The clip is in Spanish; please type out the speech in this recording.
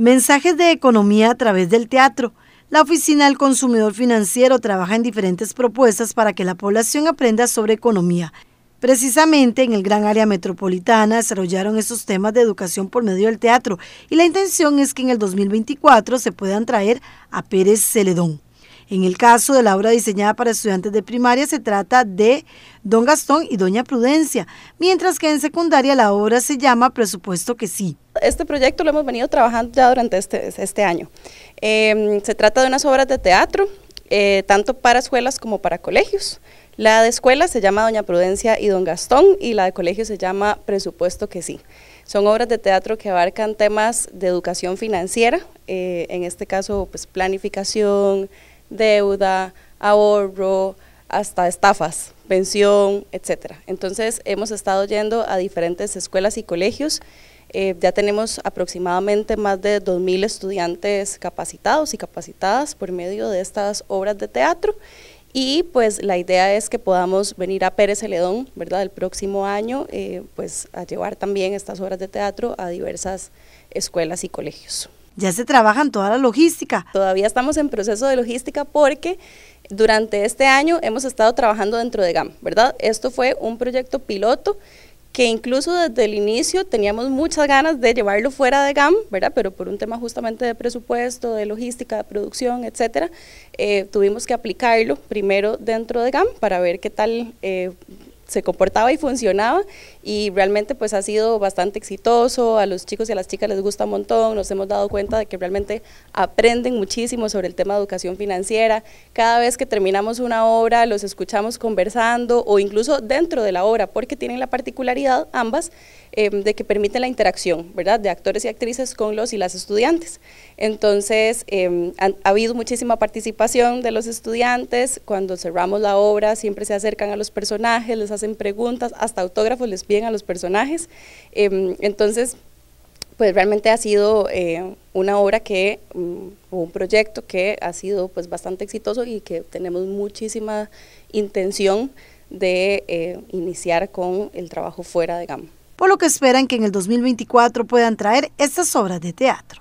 Mensajes de economía a través del teatro. La Oficina del Consumidor Financiero trabaja en diferentes propuestas para que la población aprenda sobre economía. Precisamente en el gran área metropolitana desarrollaron esos temas de educación por medio del teatro y la intención es que en el 2024 se puedan traer a Pérez Celedón. En el caso de la obra diseñada para estudiantes de primaria se trata de Don Gastón y Doña Prudencia, mientras que en secundaria la obra se llama Presupuesto que sí. Este proyecto lo hemos venido trabajando ya durante este, este año. Em, se trata de unas obras de teatro, eh, tanto para escuelas como para colegios. La de escuela se llama Doña Prudencia y Don Gastón y la de colegio se llama Presupuesto que sí. Son obras de teatro que abarcan temas de educación financiera, eh, en este caso pues planificación, deuda, ahorro, hasta estafas, pensión, etcétera. Entonces hemos estado yendo a diferentes escuelas y colegios. Eh, ya tenemos aproximadamente más de 2.000 estudiantes capacitados y capacitadas por medio de estas obras de teatro y pues la idea es que podamos venir a Pérez Celedón, ¿verdad? El próximo año, eh, pues a llevar también estas obras de teatro a diversas escuelas y colegios ya se trabaja en toda la logística. Todavía estamos en proceso de logística porque durante este año hemos estado trabajando dentro de GAM, ¿verdad? Esto fue un proyecto piloto que incluso desde el inicio teníamos muchas ganas de llevarlo fuera de GAM, ¿verdad? Pero por un tema justamente de presupuesto, de logística, de producción, etcétera, eh, tuvimos que aplicarlo primero dentro de GAM para ver qué tal eh, se comportaba y funcionaba y realmente pues ha sido bastante exitoso, a los chicos y a las chicas les gusta un montón, nos hemos dado cuenta de que realmente aprenden muchísimo sobre el tema de educación financiera, cada vez que terminamos una obra los escuchamos conversando o incluso dentro de la obra porque tienen la particularidad ambas em, de que permiten la interacción ¿verdad? de actores y actrices con los y las estudiantes. Entonces em, ha, habido muchísima participación de los estudiantes, cuando cerramos la obra siempre se acercan a los personajes, les hacen hacen preguntas, hasta autógrafos les piden a los personajes. Em, entonces, pues realmente ha sido eh, una obra que, o mm, un proyecto que ha sido pues bastante exitoso y que tenemos muchísima intención de eh, iniciar con el trabajo fuera de gama. Por lo que esperan que en el 2024 puedan traer estas obras de teatro.